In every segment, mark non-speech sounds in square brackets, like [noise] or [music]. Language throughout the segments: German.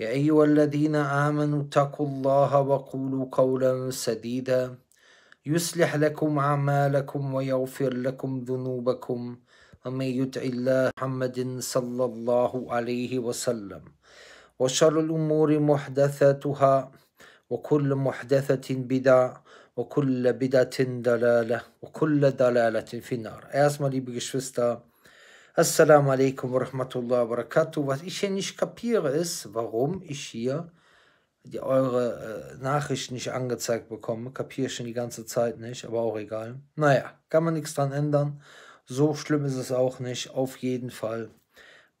يا أيها الذين آمنوا اتقوا الله وقولوا قولا سديدا يصلح لكم أعمالكم ويغفر لكم ذنوبكم ومن يطع الله محمد صلى الله عليه وسلم وشر الأمور محدثاتها وكل محدثة بدعة وكل بدعة دلالة وكل دلالة في النار. Erstmal, liebe Geschwister, Assalamu alaikum wa rahmatullahi wa barakatuh. Was ich hier nicht kapiere ist, warum ich hier die, eure äh, Nachricht nicht angezeigt bekomme. Kapiere ich schon die ganze Zeit nicht, aber auch egal. Naja, kann man nichts dran ändern. So schlimm ist es auch nicht. Auf jeden Fall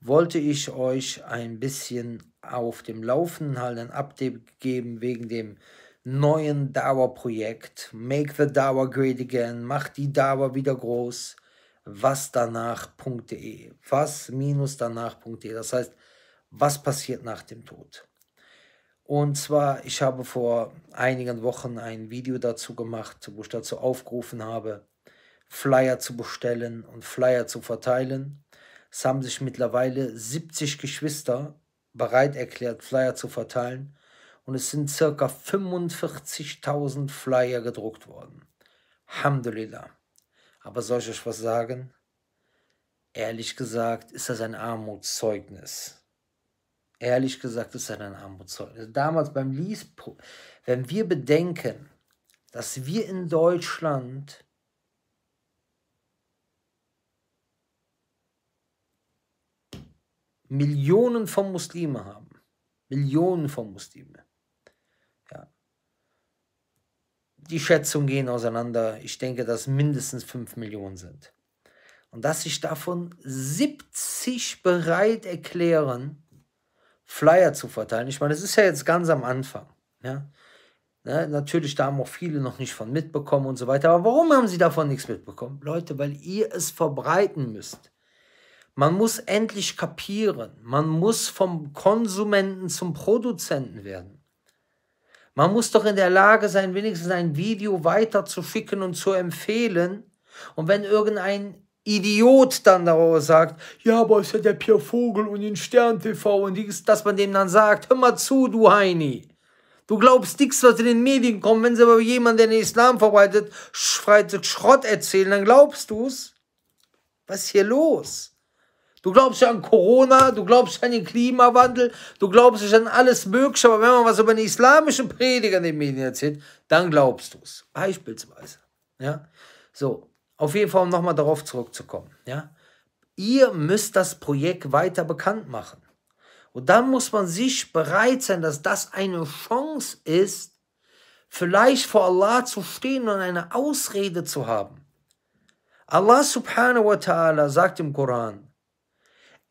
wollte ich euch ein bisschen auf dem Laufenden halt ein Update geben wegen dem neuen Dauerprojekt. Make the Dauer great again. Macht die Dauer wieder groß wasdanach.de. Was-danach.de. Das heißt, was passiert nach dem Tod? Und zwar, ich habe vor einigen Wochen ein Video dazu gemacht, wo ich dazu aufgerufen habe, Flyer zu bestellen und Flyer zu verteilen. Es haben sich mittlerweile 70 Geschwister bereit erklärt, Flyer zu verteilen. Und es sind circa 45.000 Flyer gedruckt worden. Alhamdulillah. Aber soll ich euch was sagen? Ehrlich gesagt ist das ein Armutszeugnis. Ehrlich gesagt ist das ein Armutszeugnis. Damals beim Lies, wenn wir bedenken, dass wir in Deutschland Millionen von Muslimen haben. Millionen von Muslimen. die Schätzungen gehen auseinander. Ich denke, dass mindestens 5 Millionen sind. Und dass sich davon 70 bereit erklären, Flyer zu verteilen. Ich meine, es ist ja jetzt ganz am Anfang. Ja? Ne? Natürlich, da haben auch viele noch nicht von mitbekommen und so weiter. Aber warum haben sie davon nichts mitbekommen? Leute, weil ihr es verbreiten müsst. Man muss endlich kapieren. Man muss vom Konsumenten zum Produzenten werden. Man muss doch in der Lage sein, wenigstens ein Video weiterzuschicken und zu empfehlen. Und wenn irgendein Idiot dann darüber sagt, ja, aber ist ja der Pierre Vogel und den Stern TV und dies, dass man dem dann sagt, hör mal zu, du Heini. Du glaubst nichts, was in den Medien kommt. Wenn sie aber jemand, der den Islam verbreitet, Schrott erzählen, dann glaubst du's. Was ist hier los? Du glaubst ja an Corona, du glaubst an den Klimawandel, du glaubst nicht an alles Mögliche, aber wenn man was über den islamischen Prediger in den Medien erzählt, dann glaubst du es. Beispielsweise. Ja? So, auf jeden Fall, um nochmal darauf zurückzukommen. Ja? Ihr müsst das Projekt weiter bekannt machen. Und dann muss man sich bereit sein, dass das eine Chance ist, vielleicht vor Allah zu stehen und eine Ausrede zu haben. Allah subhanahu wa ta'ala sagt im Koran,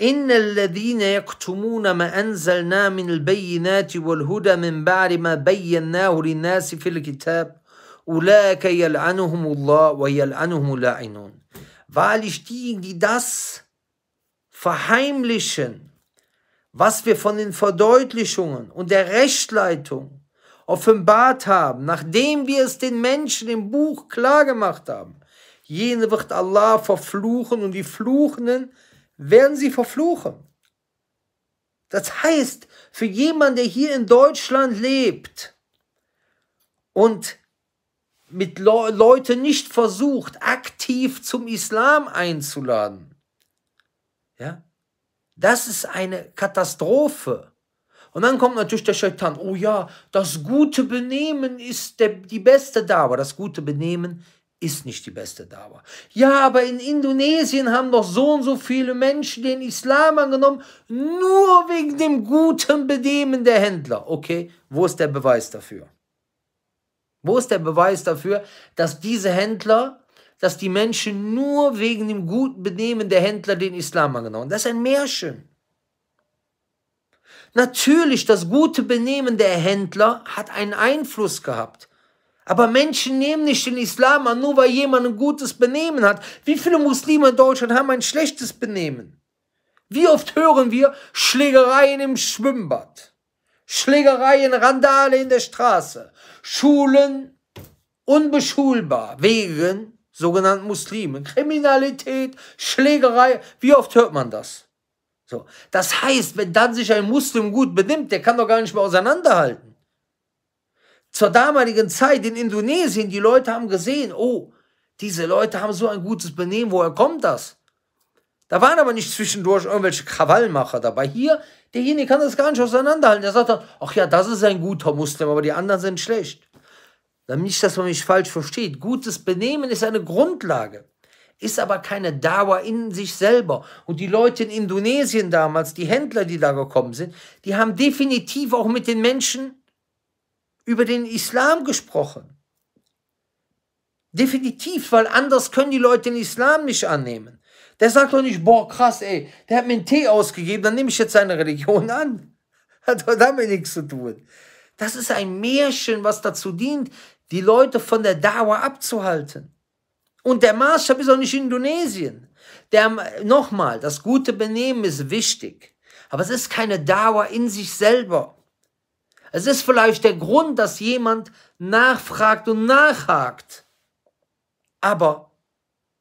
إن الذين يكتمون ما أنزلنا من البينات والهدى من بعد ما بيناه للناس في الكتاب أولئك يلعنهم الله ويلعنهم اللاعنون Wahrlich diejenigen, die das verheimlichen, was wir von den Verdeutlichungen und der Rechtleitung offenbart haben, nachdem wir es den Menschen im Buch klargemacht haben, jene wird Allah verfluchen und die Fluchenden werden sie verfluchen. Das heißt, für jemanden, der hier in Deutschland lebt und mit Le Leute nicht versucht, aktiv zum Islam einzuladen, ja, das ist eine Katastrophe. Und dann kommt natürlich der Shaitan. Oh ja, das gute Benehmen ist der, die beste Dauer. Das gute Benehmen ist nicht die beste Dauer. Ja, aber in Indonesien haben doch so und so viele Menschen den Islam angenommen, nur wegen dem guten Benehmen der Händler. Okay, wo ist der Beweis dafür? Wo ist der Beweis dafür, dass diese Händler, dass die Menschen nur wegen dem guten Benehmen der Händler den Islam angenommen? haben? Das ist ein Märchen. Natürlich, das gute Benehmen der Händler hat einen Einfluss gehabt. Aber Menschen nehmen nicht den Islam an, nur weil jemand ein gutes Benehmen hat. Wie viele Muslime in Deutschland haben ein schlechtes Benehmen? Wie oft hören wir Schlägereien im Schwimmbad, Schlägereien, Randale in der Straße, Schulen unbeschulbar wegen sogenannten Muslimen, Kriminalität, Schlägerei. Wie oft hört man das? So. Das heißt, wenn dann sich ein Muslim gut benimmt, der kann doch gar nicht mehr auseinanderhalten zur damaligen Zeit in Indonesien, die Leute haben gesehen, oh, diese Leute haben so ein gutes Benehmen, woher kommt das? Da waren aber nicht zwischendurch irgendwelche Krawallmacher dabei. Hier, derjenige kann das gar nicht auseinanderhalten. Der sagt dann, ach ja, das ist ein guter Muslim, aber die anderen sind schlecht. Damit nicht, dass man mich falsch versteht. Gutes Benehmen ist eine Grundlage, ist aber keine Dauer in sich selber. Und die Leute in Indonesien damals, die Händler, die da gekommen sind, die haben definitiv auch mit den Menschen über den Islam gesprochen. Definitiv, weil anders können die Leute den Islam nicht annehmen. Der sagt doch nicht, boah, krass, ey, der hat mir einen Tee ausgegeben, dann nehme ich jetzt seine Religion an. [laughs] Hat doch damit nichts zu tun. Das ist ein Märchen, was dazu dient, die Leute von der Dauer abzuhalten. Und der Maßstab ist auch nicht Indonesien. Der, nochmal, das gute Benehmen ist wichtig. Aber es ist keine Dauer in sich selber. Es ist vielleicht der Grund, dass jemand nachfragt und nachhakt. Aber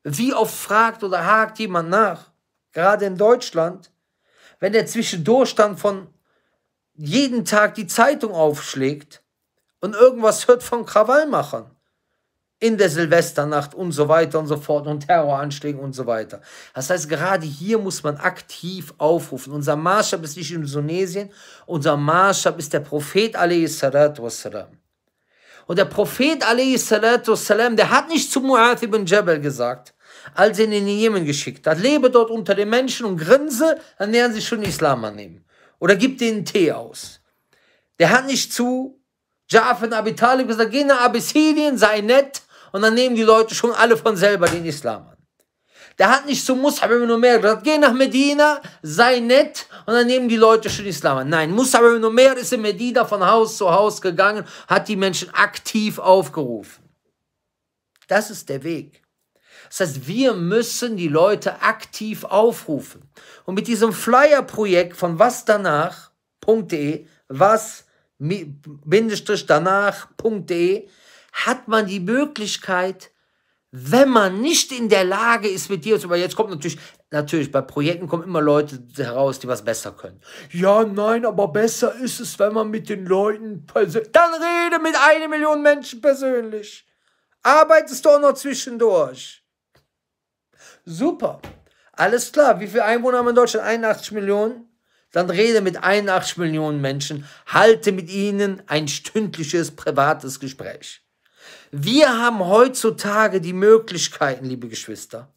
wie oft fragt oder hakt jemand nach, gerade in Deutschland, wenn er zwischendurch dann von jeden Tag die Zeitung aufschlägt und irgendwas hört von Krawallmachern? in der Silvesternacht und so weiter und so fort und Terroranschläge und so weiter. Das heißt, gerade hier muss man aktiv aufrufen. Unser Maßstab ist nicht in Indonesien, unser Maßstab ist der Prophet wassalam. Und der Prophet wassalam, der hat nicht zu Mu'ath ibn Jabal gesagt, als er ihn in den Jemen geschickt hat, lebe dort unter den Menschen und grinse, dann werden sie schon Islam annehmen. Oder gib denen Tee aus. Der hat nicht zu Ja'far Abi Talib gesagt, geh nach Abyssinien, sei nett, und dann nehmen die Leute schon alle von selber den Islam an. Der hat nicht zu Mus'ab ibn Umair gesagt, geh nach Medina, sei nett und dann nehmen die Leute schon Islam an. Nein, Mus'ab ibn Umair ist in Medina von Haus zu Haus gegangen, hat die Menschen aktiv aufgerufen. Das ist der Weg. Das heißt, wir müssen die Leute aktiv aufrufen. Und mit diesem Flyer-Projekt von wasdanach.de, was danach.de, was bindestrich danach.de hat man die Möglichkeit, wenn man nicht in der Lage ist, mit dir zu, aber jetzt kommt natürlich, natürlich, bei Projekten kommen immer Leute heraus, die was besser können. Ja, nein, aber besser ist es, wenn man mit den Leuten persönlich, dann rede mit einer Million Menschen persönlich. Arbeitest du auch noch zwischendurch. Super. Alles klar. Wie viele Einwohner haben wir in Deutschland? 81 Millionen? Dann rede mit 81 Millionen Menschen, halte mit ihnen ein stündliches privates Gespräch. Wir haben heutzutage die Möglichkeiten, liebe Geschwister.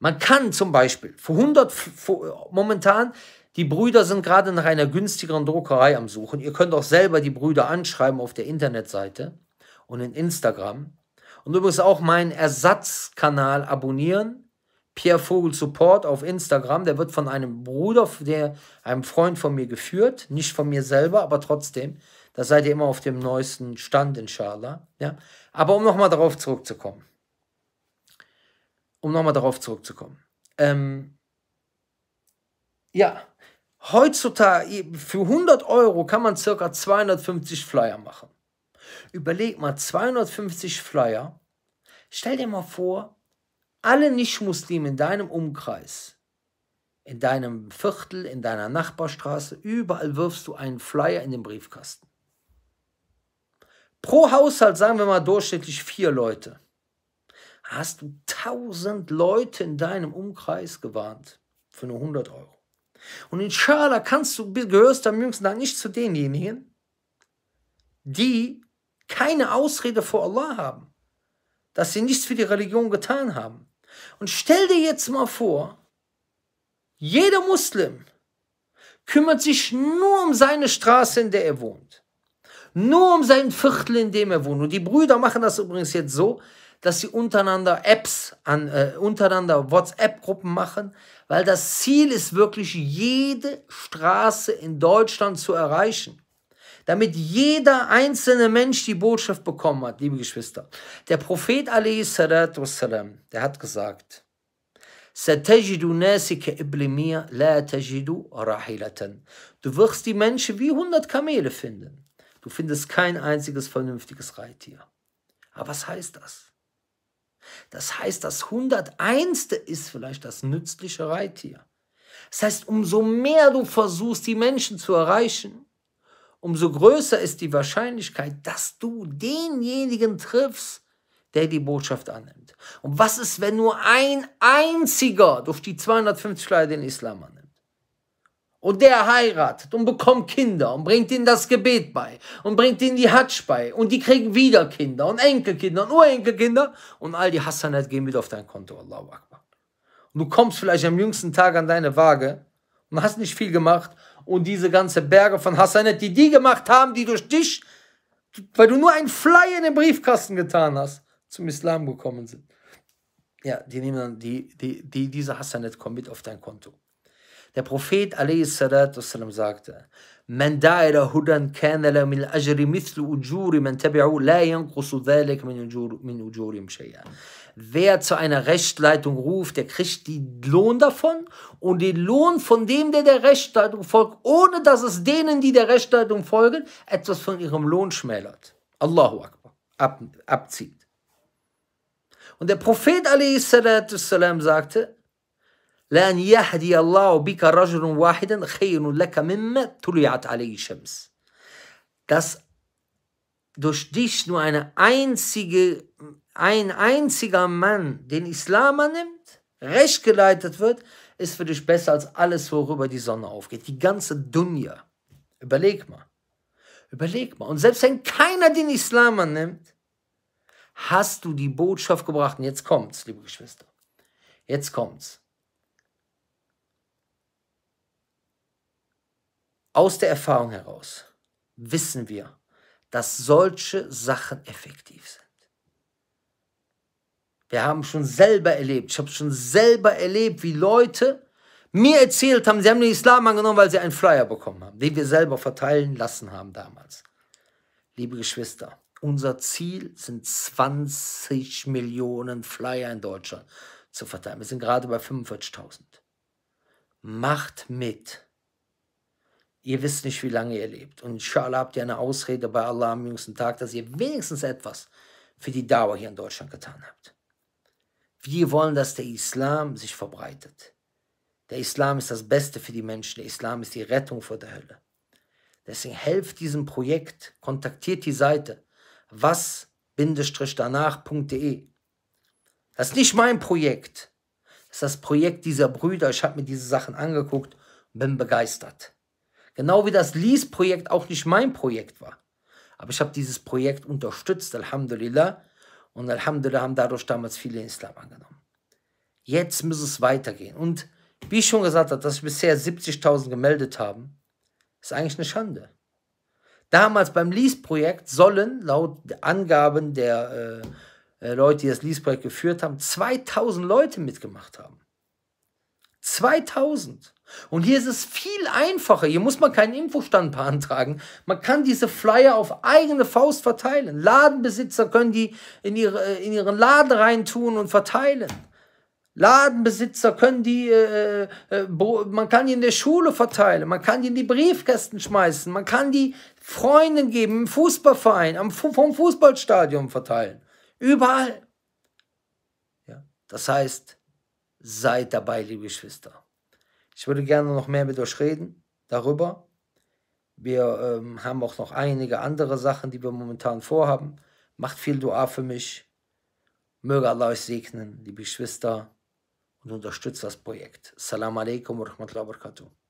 Man kann zum Beispiel für 100, für, momentan, die Brüder sind gerade nach einer günstigeren Druckerei am Suchen. Ihr könnt auch selber die Brüder anschreiben auf der Internetseite und in Instagram. Und übrigens auch meinen Ersatzkanal abonnieren. Pierre Vogel Support auf Instagram. Der wird von einem Bruder, der, einem Freund von mir geführt. Nicht von mir selber, aber trotzdem. Da seid ihr immer auf dem neuesten Stand, inshallah. Ja? Aber um nochmal darauf zurückzukommen. Um nochmal darauf zurückzukommen. Ähm, ja, heutzutage für 100 Euro kann man circa 250 Flyer machen. Überleg mal, 250 Flyer. Stell dir mal vor, alle Nicht-Muslime in deinem Umkreis, in deinem Viertel, in deiner Nachbarstraße, überall wirfst du einen Flyer in den Briefkasten. Pro Haushalt sagen wir mal durchschnittlich vier Leute. Hast du 1000 Leute in deinem Umkreis gewarnt für nur 100 Euro. Und inshallah kannst du, gehörst am jüngsten Tag nicht zu denjenigen, die keine Ausrede vor Allah haben, dass sie nichts für die Religion getan haben. Und stell dir jetzt mal vor, jeder Muslim kümmert sich nur um seine Straße, in der er wohnt. Nur um sein Viertel, in dem er wohnt. Und die Brüder machen das übrigens jetzt so, dass sie untereinander Apps, an, äh, untereinander WhatsApp-Gruppen machen, weil das Ziel ist wirklich, jede Straße in Deutschland zu erreichen. Damit jeder einzelne Mensch die Botschaft bekommen hat, liebe Geschwister. Der Prophet Ali der hat gesagt, Du wirst die Menschen wie 100 Kamele finden. Du findest kein einziges vernünftiges Reittier. Aber was heißt das? Das heißt, das 101. ist vielleicht das nützliche Reittier. Das heißt, umso mehr du versuchst, die Menschen zu erreichen, umso größer ist die Wahrscheinlichkeit, dass du denjenigen triffst, der die Botschaft annimmt. Und was ist, wenn nur ein einziger durch die 250 Leute den Islam annimmt? und der heiratet und bekommt Kinder und bringt ihnen das Gebet bei und bringt ihnen die Hatsch bei und die kriegen wieder Kinder und Enkelkinder und Urenkelkinder und all die Hassanet gehen wieder auf dein Konto, Allahu Akbar. Und du kommst vielleicht am jüngsten Tag an deine Waage und hast nicht viel gemacht und diese ganze Berge von Hassanet, die die gemacht haben, die durch dich, weil du nur ein Fly in den Briefkasten getan hast, zum Islam gekommen sind. Ja, die nehmen dann, die, die, die, diese Hassanet kommen mit auf dein Konto. Der Prophet والسلام, sagte, من دعا إلى هدى كان له من الأجر مثل أجور من تبعه لا ينقص ذلك من أجور من أجورهم شيئا. Wer zu einer Rechtsleitung ruft, der kriegt den Lohn davon und den Lohn von dem, der der Rechtsleitung folgt, ohne dass es denen, die der Rechtsleitung folgen, etwas von ihrem Lohn schmälert. Allahu Akbar. Ab, abzieht. Und der Prophet a.s. sagte, لأن يهدي الله بك رجل واحدا خير لك مما طلعت عليه Shams. Dass durch dich nur eine einzige, ein einziger Mann den Islam annimmt, recht geleitet wird, ist für dich besser als alles, worüber die Sonne aufgeht. Die ganze Dunja. Überleg mal. Überleg mal. Und selbst wenn keiner den Islam annimmt, hast du die Botschaft gebracht. Und jetzt kommt's, liebe Geschwister. Jetzt kommt's. Aus der Erfahrung heraus wissen wir, dass solche Sachen effektiv sind. Wir haben schon selber erlebt, ich habe schon selber erlebt, wie Leute mir erzählt haben, sie haben den Islam angenommen, weil sie einen Flyer bekommen haben, den wir selber verteilen lassen haben damals. Liebe Geschwister, unser Ziel sind 20 Millionen Flyer in Deutschland zu verteilen. Wir sind gerade bei 45.000. Macht mit. Ihr wisst nicht, wie lange ihr lebt. Und inshallah habt ihr eine Ausrede bei Allah am jüngsten Tag, dass ihr wenigstens etwas für die Dauer hier in Deutschland getan habt. Wir wollen, dass der Islam sich verbreitet. Der Islam ist das Beste für die Menschen. Der Islam ist die Rettung vor der Hölle. Deswegen helft diesem Projekt, kontaktiert die Seite was-danach.de. Das ist nicht mein Projekt. Das ist das Projekt dieser Brüder. Ich habe mir diese Sachen angeguckt und bin begeistert. Genau wie das Lease-Projekt auch nicht mein Projekt war. Aber ich habe dieses Projekt unterstützt, Alhamdulillah. Und Alhamdulillah haben dadurch damals viele Islam angenommen. Jetzt muss es weitergehen. Und wie ich schon gesagt habe, dass ich bisher 70.000 gemeldet haben, ist eigentlich eine Schande. Damals beim Lease-Projekt sollen laut Angaben der äh, äh, Leute, die das Lease-Projekt geführt haben, 2000 Leute mitgemacht haben. 2000. Und hier ist es viel einfacher. Hier muss man keinen Infostand beantragen. Man kann diese Flyer auf eigene Faust verteilen. Ladenbesitzer können die in, ihre, äh, in ihren Laden reintun und verteilen. Ladenbesitzer können die, äh, äh, man kann die in der Schule verteilen, man kann die in die Briefkästen schmeißen, man kann die Freunden geben, im Fußballverein, am, vom Fußballstadion verteilen. Überall. Ja, das heißt, Seid dabei, liebe Geschwister. Ich würde gerne noch mehr mit euch reden darüber. Wir ähm, haben auch noch einige andere Sachen, die wir momentan vorhaben. Macht viel Dua für mich. Möge Allah euch segnen, liebe Geschwister, und unterstützt das Projekt. Assalamu alaikum wa rahmatullahi wa barakatuh.